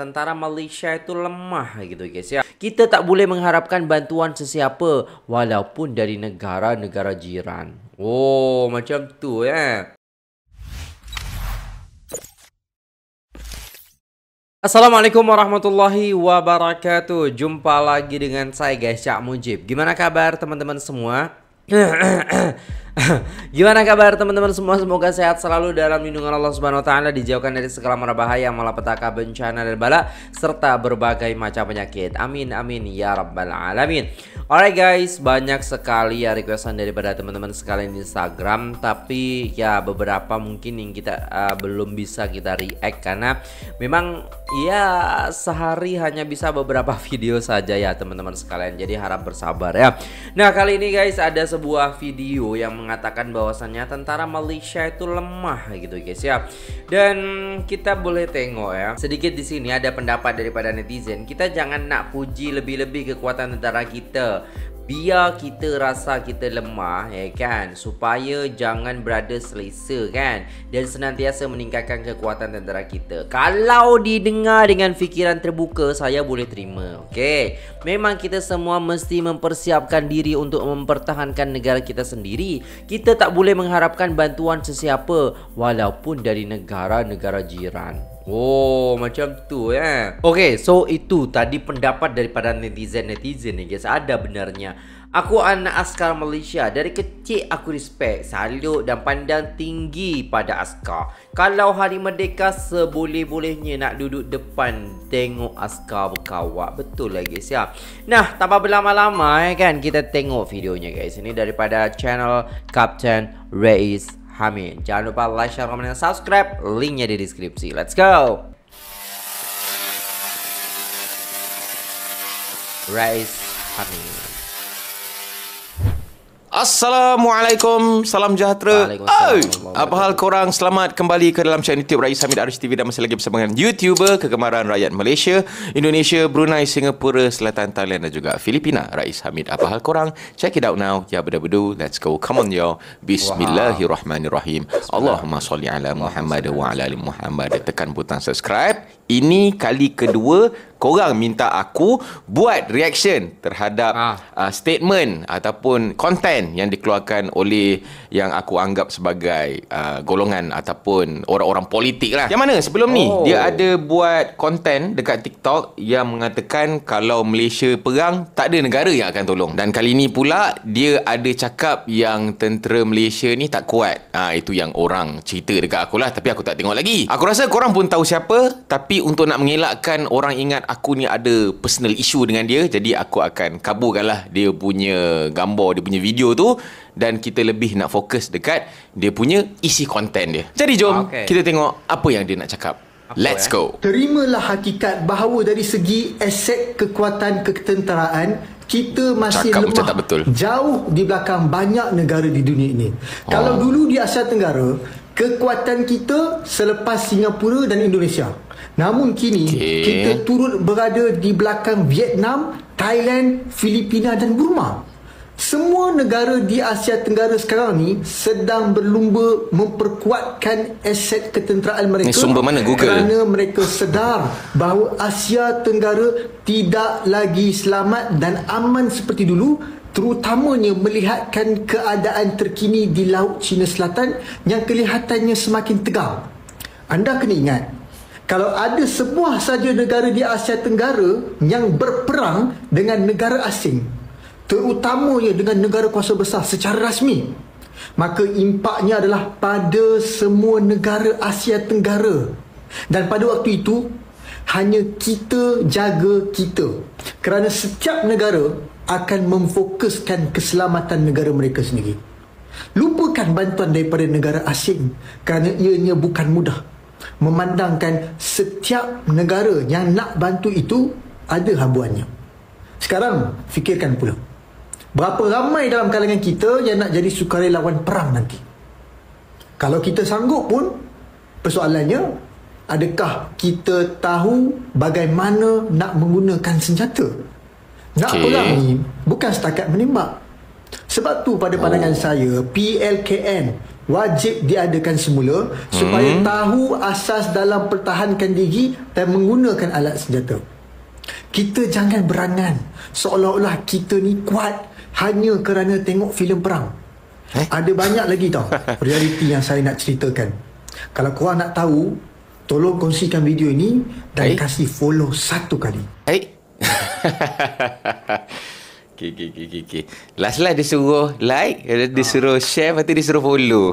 tentara Malaysia itu lemah gitu guys ya. Kita tak boleh mengharapkan bantuan sesiapa walaupun dari negara-negara jiran. Oh, macam tu ya. Eh? Assalamualaikum warahmatullahi wabarakatuh. Jumpa lagi dengan saya guys, Cak Mujib. Gimana kabar teman-teman semua? Eh, eh, eh. Gimana kabar teman-teman semua? Semoga sehat selalu dalam lindungan Allah Subhanahu wa taala, dijauhkan dari segala mara bahaya, malapetaka, bencana dan bala serta berbagai macam penyakit. Amin amin ya rabbal alamin. Alright guys, banyak sekali ya requestan daripada teman-teman sekalian di Instagram, tapi ya beberapa mungkin yang kita uh, belum bisa kita react karena memang ya sehari hanya bisa beberapa video saja ya teman-teman sekalian. Jadi harap bersabar ya. Nah, kali ini guys ada sebuah video yang mengatakan bahwasannya tentara Malaysia itu lemah gitu guys ya. Dan kita boleh tengok ya. Sedikit di sini ada pendapat daripada netizen. Kita jangan nak puji lebih-lebih kekuatan tentara kita biar kita rasa kita lemah ya kan supaya jangan berada selesa kan dan senantiasa meningkatkan kekuatan tentera kita kalau didengar dengan fikiran terbuka saya boleh terima okey memang kita semua mesti mempersiapkan diri untuk mempertahankan negara kita sendiri kita tak boleh mengharapkan bantuan sesiapa walaupun dari negara-negara jiran Oh macam tu eh Okay so itu tadi pendapat daripada netizen-netizen ni guys Ada benarnya Aku anak askar Malaysia Dari kecil aku respect Salut dan pandang tinggi pada askar Kalau hari merdeka Seboleh-bolehnya nak duduk depan Tengok askar berkawak Betul lah guys ya Nah tanpa berlama-lama eh, kan Kita tengok videonya guys Ini daripada channel Captain Reis Hamin. Jangan lupa like, share, komen, dan subscribe. Linknya di deskripsi. Let's go! Rice Hamin. Assalamualaikum Salam sejahtera Oi. Apa hal korang Selamat kembali ke dalam channel YouTube Rakyat Samid Arus TV Dan masih lagi bersama dengan YouTuber Kegemaran Rakyat Malaysia Indonesia Brunei Singapura Selatan Thailand Dan juga Filipina Rais Hamid Apa hal korang Check it out now Ya berdua-berdua Let's go Come on yo Bismillahirrahmanirrahim Allahumma salli ala Muhammad Wa ala ali Muhammad Tekan butang subscribe Ini kali kedua korang minta aku buat reaction terhadap ha. uh, statement ataupun content yang dikeluarkan oleh yang aku anggap sebagai uh, golongan ataupun orang-orang politik lah. Yang mana sebelum ni oh. dia ada buat konten dekat TikTok yang mengatakan kalau Malaysia perang tak ada negara yang akan tolong. Dan kali ni pula dia ada cakap yang tentera Malaysia ni tak kuat. ha, itu yang orang cerita dekat aku lah tapi aku tak tengok lagi. Aku rasa korang pun tahu siapa tapi untuk nak mengelakkan orang ingat aku ni ada personal issue dengan dia jadi aku akan lah. dia punya gambar dia punya video tu dan kita lebih nak fokus dekat dia punya isi konten dia. Jadi jom ah, okay. kita tengok apa yang dia nak cakap. Apa Let's eh? go. Terimalah hakikat bahawa dari segi aset kekuatan ketenteraan kita masih cakap lemah. betul. Jauh di belakang banyak negara di dunia ini. Oh. Kalau dulu di Asia Tenggara, kekuatan kita selepas Singapura dan Indonesia. Namun kini okay. kita turut berada di belakang Vietnam, Thailand, Filipina dan Burma. Semua negara di Asia Tenggara sekarang ni sedang berlumba memperkuatkan aset ketenteraan mereka. Ini sumber mana Google? Kerana mereka sedar bahawa Asia Tenggara tidak lagi selamat dan aman seperti dulu terutamanya melihatkan keadaan terkini di Laut China Selatan yang kelihatannya semakin tegang. Anda kena ingat, kalau ada sebuah saja negara di Asia Tenggara yang berperang dengan negara asing, terutamanya dengan negara kuasa besar secara rasmi maka impaknya adalah pada semua negara Asia Tenggara dan pada waktu itu hanya kita jaga kita kerana setiap negara akan memfokuskan keselamatan negara mereka sendiri lupakan bantuan daripada negara asing kerana ianya bukan mudah memandangkan setiap negara yang nak bantu itu ada habuannya sekarang fikirkan pula Berapa ramai dalam kalangan kita yang nak jadi sukarelawan perang nanti? Kalau kita sanggup pun, persoalannya, adakah kita tahu bagaimana nak menggunakan senjata? Nak okay. perang ni bukan setakat menembak. Sebab tu pada pandangan oh. saya, PLKN wajib diadakan semula hmm. supaya tahu asas dalam pertahankan diri dan menggunakan alat senjata. Kita jangan berangan seolah-olah kita ni kuat hanya kerana tengok filem perang. Eh? Ada banyak lagi tau reality yang saya nak ceritakan. Kalau kau nak tahu, tolong kongsikan video ini dan eh? kasih follow satu kali. Eh? Okay, okay, okay, okay. Last lah dia suruh like, dia ah. suruh share, lepas tu dia suruh follow.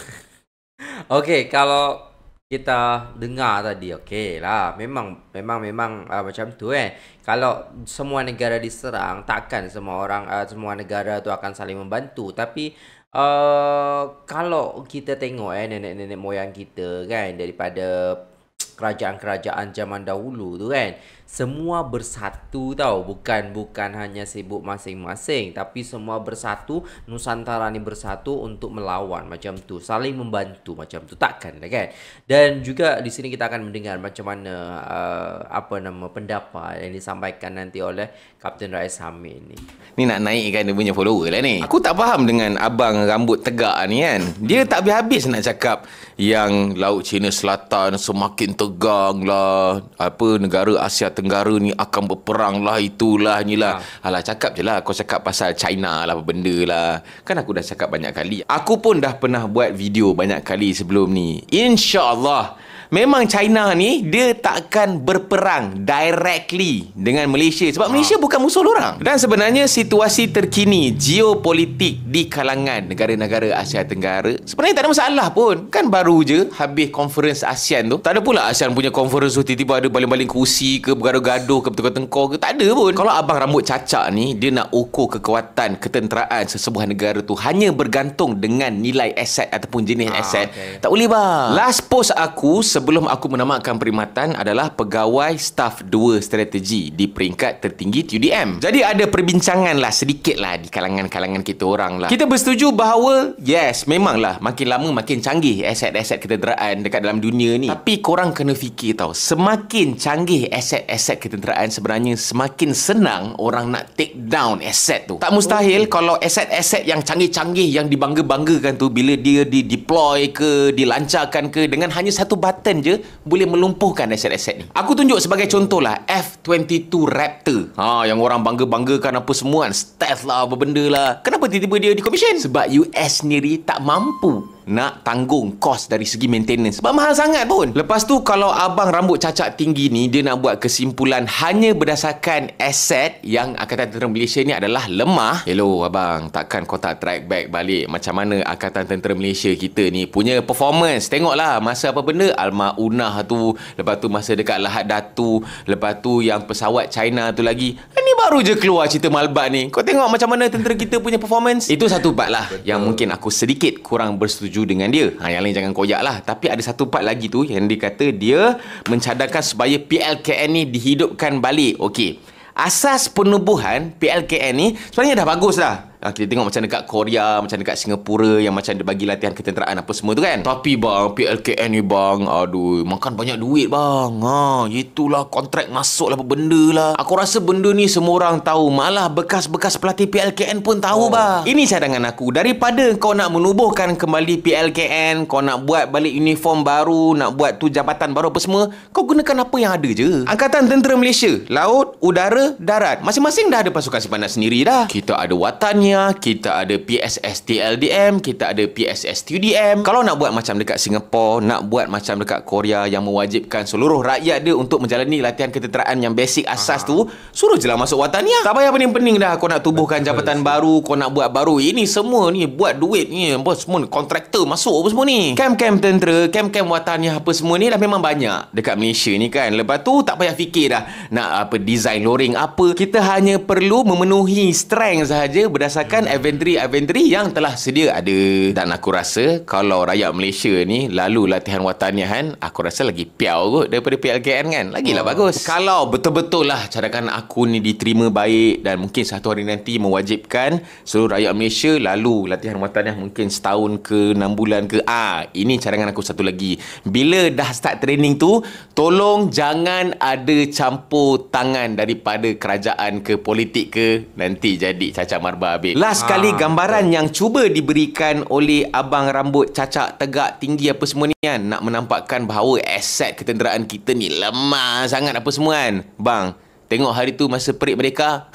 okay, kalau kita dengar tadi okey lah memang memang memang uh, macam tu eh kalau semua negara diserang takkan semua orang uh, semua negara tu akan saling membantu tapi uh, kalau kita tengok eh nenek-nenek moyang kita kan daripada kerajaan-kerajaan zaman dahulu tu kan semua bersatu tau bukan bukan hanya sibuk masing-masing tapi semua bersatu nusantara ni bersatu untuk melawan macam tu saling membantu macam tu takkan lah kan dan juga di sini kita akan mendengar macam mana uh, apa nama pendapat yang disampaikan nanti oleh Kapten Rais Hamid ni ni nak naikkan dia punya follower lah ni aku tak faham dengan abang rambut tegak ni kan dia tak habis-habis nak cakap yang laut Cina Selatan semakin tegang lah apa negara Asia Tenggara ni akan berperang lah itulah ni lah. Ha. Alah cakap je lah kau cakap pasal China lah apa benda lah. Kan aku dah cakap banyak kali. Aku pun dah pernah buat video banyak kali sebelum ni. InsyaAllah. Memang China ni dia takkan berperang directly dengan Malaysia sebab ha. Malaysia bukan musuh orang. Dan sebenarnya situasi terkini geopolitik di kalangan negara-negara Asia Tenggara sebenarnya tak ada masalah pun. Kan baru je habis conference ASEAN tu. Tak ada pula ASEAN punya conference tu tiba-tiba ada baling-baling kerusi ke gaduh ke bertengkar-tengkar ke tak ada pun kalau abang rambut cacak ni dia nak ukur kekuatan ketenteraan sesebuah negara tu hanya bergantung dengan nilai aset ataupun jenis ah, aset okay. tak boleh bang last post aku sebelum aku menamatkan perkhidmatan adalah pegawai staff dua strategi di peringkat tertinggi TUDM jadi ada perbincangan lah sedikit lah di kalangan-kalangan kita orang lah kita bersetuju bahawa yes memang lah makin lama makin canggih aset-aset ketenteraan dekat dalam dunia ni tapi korang kena fikir tau semakin canggih aset-aset aset ketenteraan sebenarnya semakin senang orang nak take down aset tu. Tak mustahil okay. kalau aset-aset yang canggih-canggih yang dibangga-banggakan tu bila dia di-deploy ke, dilancarkan ke dengan hanya satu button je boleh melumpuhkan aset-aset ni. Aku tunjuk sebagai contohlah F-22 Raptor. Ha, yang orang bangga-banggakan apa semua kan. Stealth lah, apa benda lah kenapa tiba-tiba dia decommission? Sebab US sendiri tak mampu nak tanggung kos dari segi maintenance sebab mahal sangat pun. Lepas tu kalau abang rambut cacat tinggi ni dia nak buat kesimpulan hanya berdasarkan aset yang Angkatan Tentera Malaysia ni adalah lemah. Hello abang, takkan kau tak track back balik macam mana Angkatan Tentera Malaysia kita ni punya performance. Tengoklah masa apa benda alma Almaunah tu, lepas tu masa dekat Lahad Datu, lepas tu yang pesawat China tu lagi. Baru je keluar cerita Malbat ni. Kau tengok macam mana tentera kita punya performance. Itu satu part lah Betul. yang mungkin aku sedikit kurang bersetuju dengan dia. Ha, yang lain jangan koyak lah. Tapi ada satu part lagi tu yang dia kata dia mencadangkan supaya PLKN ni dihidupkan balik. Okey. Asas penubuhan PLKN ni sebenarnya dah bagus dah. Uh, kita tengok macam dekat Korea, macam dekat Singapura yang macam dia bagi latihan ketenteraan apa semua tu kan. Tapi bang, PLKN ni bang, aduh, makan banyak duit bang. Ha, itulah kontrak masuk lah apa benda lah. Aku rasa benda ni semua orang tahu. Malah bekas-bekas pelatih PLKN pun tahu oh. bang. Ini cadangan aku. Daripada kau nak menubuhkan kembali PLKN, kau nak buat balik uniform baru, nak buat tu jabatan baru apa semua, kau gunakan apa yang ada je. Angkatan Tentera Malaysia, laut, udara, darat. Masing-masing dah ada pasukan simpanan sendiri dah. Kita ada watannya, Dunia, kita ada PSS TLDM, kita ada PSS TUDM. Kalau nak buat macam dekat Singapura, nak buat macam dekat Korea yang mewajibkan seluruh rakyat dia untuk menjalani latihan keteteraan yang basic asas Aha. tu, suruh je lah masuk Watania. Tak payah pening-pening dah kau nak tubuhkan Betul. jabatan Betul. baru, kau nak buat baru. Ini semua ni buat duit ni, apa semua ni, kontraktor masuk apa semua ni. Camp-camp tentera, camp-camp Watania apa semua ni dah memang banyak dekat Malaysia ni kan. Lepas tu tak payah fikir dah nak apa design loring apa. Kita hanya perlu memenuhi strength sahaja berdasarkan berdasarkan inventory-inventory yang telah sedia ada. Dan aku rasa kalau rakyat Malaysia ni lalu latihan watanian, aku rasa lagi piau kot daripada PLKN kan. Lagilah oh. bagus. Kalau betul-betul lah cadangan aku ni diterima baik dan mungkin satu hari nanti mewajibkan seluruh rakyat Malaysia lalu latihan watanian mungkin setahun ke enam bulan ke. Ah, ini cadangan aku satu lagi. Bila dah start training tu, tolong jangan ada campur tangan daripada kerajaan ke politik ke nanti jadi cacat marbah habis. Okey. Last ha. kali gambaran yang cuba diberikan oleh abang rambut cacak tegak tinggi apa semua ni kan nak menampakkan bahawa aset ketenteraan kita ni lemah sangat apa semua kan. Bang, Tengok hari tu masa perik mereka,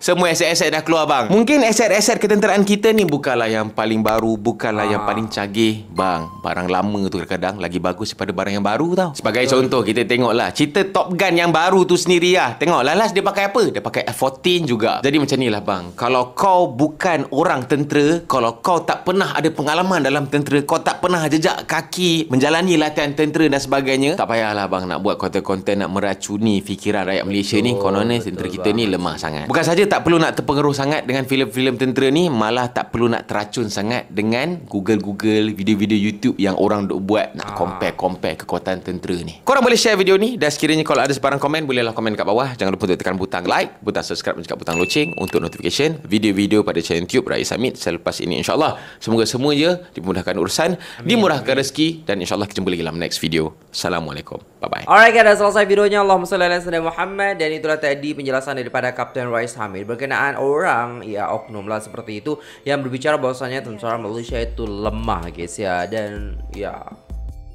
semua aset-aset dah keluar bang. Mungkin aset-aset ketenteraan kita ni bukanlah yang paling baru, bukanlah ha. yang ah. paling cagih, bang. Barang lama tu kadang-kadang lagi bagus daripada barang yang baru tau. Sebagai Betul. contoh, kita tengoklah cerita Top Gun yang baru tu sendiri lah. Tengok lalas dia pakai apa? Dia pakai F-14 juga. Jadi macam ni lah bang, kalau kau bukan orang tentera, kalau kau tak pernah ada pengalaman dalam tentera, kau tak pernah jejak kaki menjalani latihan tentera dan sebagainya, tak payahlah bang nak buat konten-konten nak meracuni fikiran rakyat Malaysia ni oh, kononnya ni tentera kita ni lemah sangat Bukan saja tak perlu nak terpengaruh sangat Dengan filem-filem tentera ni Malah tak perlu nak teracun sangat Dengan Google-Google Video-video YouTube Yang orang duk buat Nak ah. compare-compare kekuatan tentera ni Korang boleh share video ni Dan sekiranya kalau ada sebarang komen Bolehlah komen kat bawah Jangan lupa untuk tekan butang like Butang subscribe dan juga butang loceng Untuk notification Video-video pada channel YouTube Raya Summit Selepas ini insyaAllah Semoga semua je Dimudahkan urusan Amin. Dimurahkan rezeki Dan insyaAllah kita jumpa lagi dalam next video Assalamualaikum Bye bye. Alright guys, dah selesai videonya. Allahumma salli ala sayyidina Muhammad dan itulah tadi penjelasan daripada Kapten Rais Hamid berkenaan orang ya oknum lah seperti itu yang berbicara bahwasanya tentara Malaysia itu lemah guys ya dan ya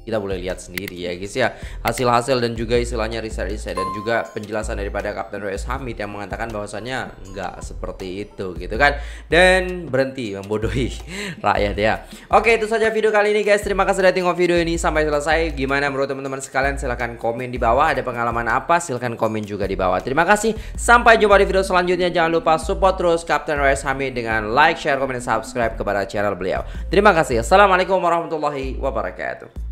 kita boleh lihat sendiri ya guys ya hasil-hasil dan juga istilahnya riset-riset dan juga penjelasan daripada Kapten Royce Hamid yang mengatakan bahwasannya nggak seperti itu gitu kan dan berhenti membodohi rakyat ya oke itu saja video kali ini guys terima kasih sudah tengok video ini sampai selesai gimana menurut teman-teman sekalian silahkan komen di bawah ada pengalaman apa silahkan komen juga di bawah terima kasih sampai jumpa di video selanjutnya jangan lupa support terus Kapten Royce Hamid dengan like share komen dan subscribe kepada channel beliau terima kasih assalamualaikum warahmatullahi wabarakatuh